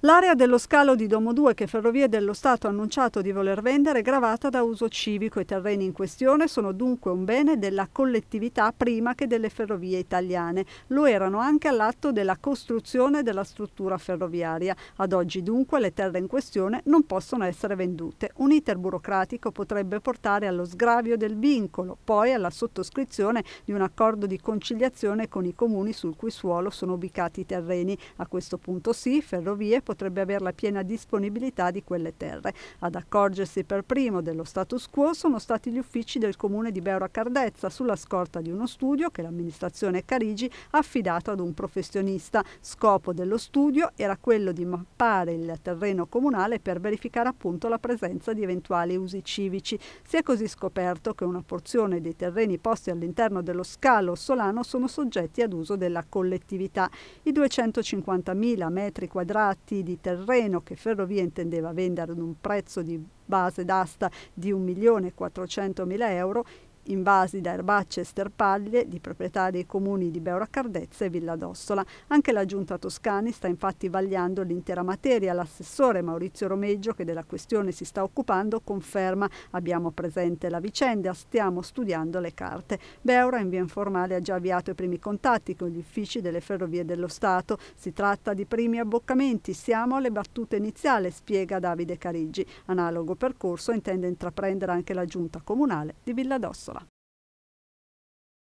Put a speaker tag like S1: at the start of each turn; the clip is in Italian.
S1: L'area dello scalo di Domo 2 che Ferrovie dello Stato ha annunciato di voler vendere è gravata da uso civico. I terreni in questione sono dunque un bene della collettività prima che delle ferrovie italiane. Lo erano anche all'atto della costruzione della struttura ferroviaria. Ad oggi dunque le terre in questione non possono essere vendute. Un iter burocratico potrebbe portare allo sgravio del vincolo, poi alla sottoscrizione di un accordo di conciliazione con i comuni sul cui suolo sono ubicati i terreni. A questo punto sì, ferrovie potrebbe avere la piena disponibilità di quelle terre. Ad accorgersi per primo dello status quo sono stati gli uffici del comune di Beora Cardezza sulla scorta di uno studio che l'amministrazione Carigi ha affidato ad un professionista. Scopo dello studio era quello di mappare il terreno comunale per verificare appunto la presenza di eventuali usi civici. Si è così scoperto che una porzione dei terreni posti all'interno dello scalo solano sono soggetti ad uso della collettività. I 250.000 metri quadrati metri di terreno che Ferrovie intendeva vendere ad un prezzo di base d'asta di 1.400.000 euro, invasi da erbacce e sterpaglie di proprietà dei comuni di Beura Cardezza e Villa d'Ossola. Anche la giunta Toscani sta infatti vagliando l'intera materia. L'assessore Maurizio Romeggio, che della questione si sta occupando, conferma abbiamo presente la vicenda, stiamo studiando le carte. Beura in via informale ha già avviato i primi contatti con gli uffici delle ferrovie dello Stato. Si tratta di primi abboccamenti, siamo alle battute iniziali, spiega Davide Carigi. Analogo percorso intende intraprendere anche la giunta comunale di Villa d'Ossola.